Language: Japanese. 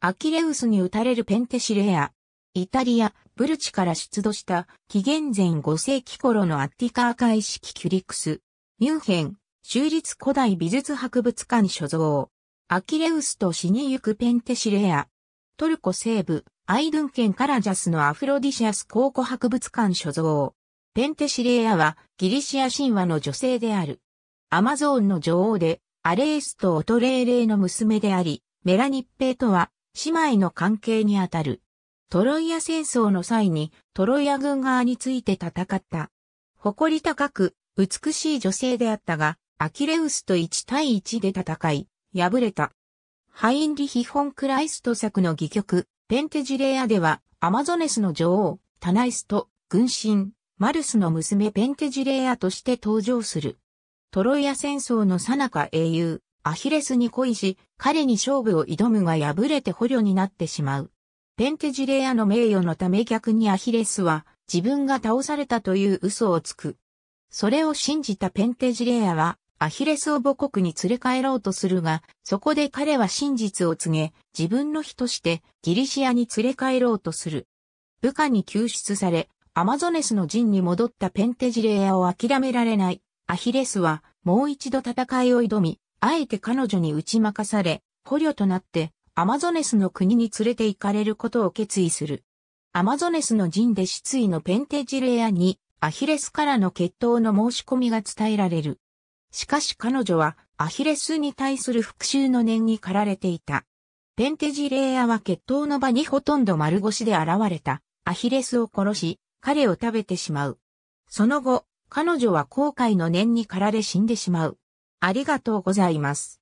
アキレウスに打たれるペンテシレア。イタリア、ブルチから出土した紀元前5世紀頃のアッティカー海式キュリクス。ミュンヘン、州立古代美術博物館所蔵。アキレウスと死にゆくペンテシレア。トルコ西部、アイドゥン県カラジャスのアフロディシアス考古博物館所蔵。ペンテシレアはギリシア神話の女性である。アマゾーンの女王で、アレースとオトレーレーの娘であり、メラニッペイとは姉妹の関係にあたる。トロイア戦争の際にトロイア軍側について戦った。誇り高く美しい女性であったが、アキレウスと1対1で戦い、敗れた。ハインリヒ・フォン・クライスト作の戯曲、ペンテジレアでは、アマゾネスの女王、タナイスと、軍神、マルスの娘ペンテジレアとして登場する。トロイア戦争の最中英雄、アヒレスに恋し、彼に勝負を挑むが破れて捕虜になってしまう。ペンテジレアの名誉のため逆にアヒレスは自分が倒されたという嘘をつく。それを信じたペンテジレアはアヒレスを母国に連れ帰ろうとするが、そこで彼は真実を告げ、自分の日としてギリシアに連れ帰ろうとする。部下に救出され、アマゾネスの陣に戻ったペンテジレアを諦められない。アヒレスはもう一度戦いを挑み、あえて彼女に打ち負かされ、捕虜となってアマゾネスの国に連れて行かれることを決意する。アマゾネスの陣で失意のペンテジレアにアヒレスからの決闘の申し込みが伝えられる。しかし彼女はアヒレスに対する復讐の念に駆られていた。ペンテジレアは決闘の場にほとんど丸腰で現れたアヒレスを殺し、彼を食べてしまう。その後、彼女は後悔の念に駆られ死んでしまう。ありがとうございます。